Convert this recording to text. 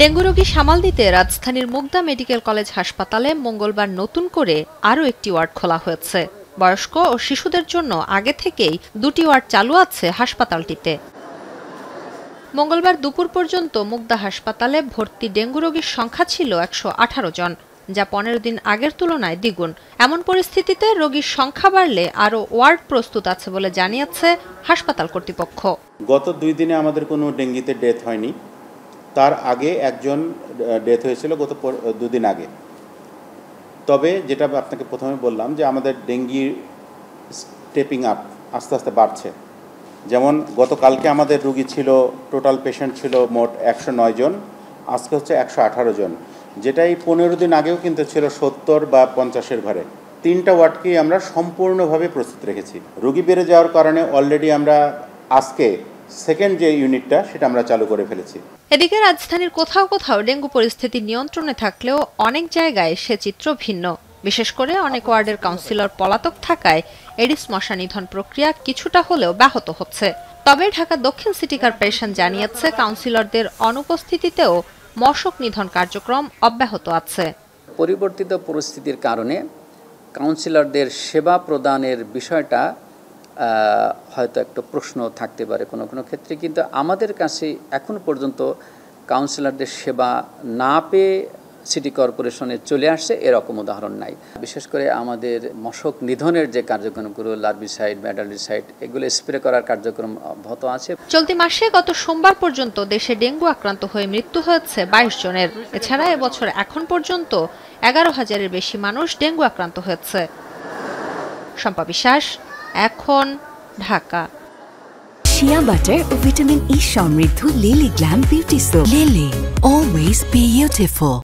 dengue রোগী সামাল দিতে রাজধানীর মুগদা মেডিকেল কলেজ হাসপাতালে মঙ্গলবার নতুন করে আরও একটি ওয়ার্ড খোলা হয়েছে বয়স্ক ও শিশুদের জন্য আগে থেকেই দুটি ওয়ার্ড চালু আছে হাসপাতালটিতে মঙ্গলবার দুপুর পর্যন্ত মুগদা হাসপাতালে ভর্তি ডেঙ্গু রোগীর সংখ্যা ছিল একশো জন যা পনেরো দিন আগের তুলনায় দ্বিগুণ এমন পরিস্থিতিতে রোগীর সংখ্যা বাড়লে আরও ওয়ার্ড প্রস্তুত আছে বলে জানিয়েছে হাসপাতাল কর্তৃপক্ষ গত দুই দিনে আমাদের কোনো ডেঙ্গিতে ডেথ হয়নি তার আগে একজন ডেথ হয়েছিল গত দুদিন আগে তবে যেটা আপনাকে প্রথমে বললাম যে আমাদের ডেঙ্গির স্টেপিং আপ আস্তে আস্তে বাড়ছে যেমন গতকালকে আমাদের রুগী ছিল টোটাল পেশেন্ট ছিল মোট একশো নয় জন আজকে হচ্ছে একশো আঠারো জন যেটা এই পনেরো দিন আগেও কিন্তু ছিল সত্তর বা পঞ্চাশের ঘরে তিনটা ওয়ার্ডকেই আমরা সম্পূর্ণভাবে প্রস্তুত রেখেছি রুগী বেড়ে যাওয়ার কারণে অলরেডি আমরা আজকে সেকেন্ড যে ইউনিটটা সেটা আমরা চালু করে ফেলেছি এদিকে রাজধানীর কোথাও কোথাও ডেঙ্গু পরিস্থিতি নিয়ন্ত্রণে থাকলেও অনেক জায়গায় সে চিত্র ভিন্ন বিশেষ করে অনেক ওয়ার্ডের কাউন্সিলর পলাতক থাকায় এডিস মশা নিধন প্রক্রিয়া কিছুটা হলেও ব্যাহত হচ্ছে তবে ঢাকা দক্ষিণ সিটি কর্পোরেশন জানিয়েছে কাউন্সিলরদের অনুপস্থিতিতেও মশক নিধন কার্যক্রম অব্যাহত আছে পরিবর্তিত পরিস্থিতির কারণে কাউন্সিলরদের সেবা প্রদানের বিষয়টা হয়তো একটা প্রশ্ন থাকতে পারে কোনো কোনো ক্ষেত্রে কিন্তু আমাদের কাছে এখন পর্যন্ত কাউন্সিলরদের সেবা না পেয়ে সিটি কর্পোরেশনে চলে আসছে এরকম উদাহরণ নাই বিশেষ করে আমাদের মশক নিধনের যে কার্যক্রমগুলো ম্যাডালি সাইড এগুলো স্প্রে করার কার্যক্রম অব্যাহত আছে চলতি মাসে গত সোমবার পর্যন্ত দেশে ডেঙ্গু আক্রান্ত হয়ে মৃত্যু হয়েছে বাইশ জনের এছাড়া এবছর এখন পর্যন্ত এগারো হাজারের বেশি মানুষ ডেঙ্গু আক্রান্ত হয়েছে শম্পা বিশ্বাস এখন ঢাকা শিয়া বাটার ও ভিটামিন ই e সমৃদ্ধ Lily glam beauty soap Lily always beautiful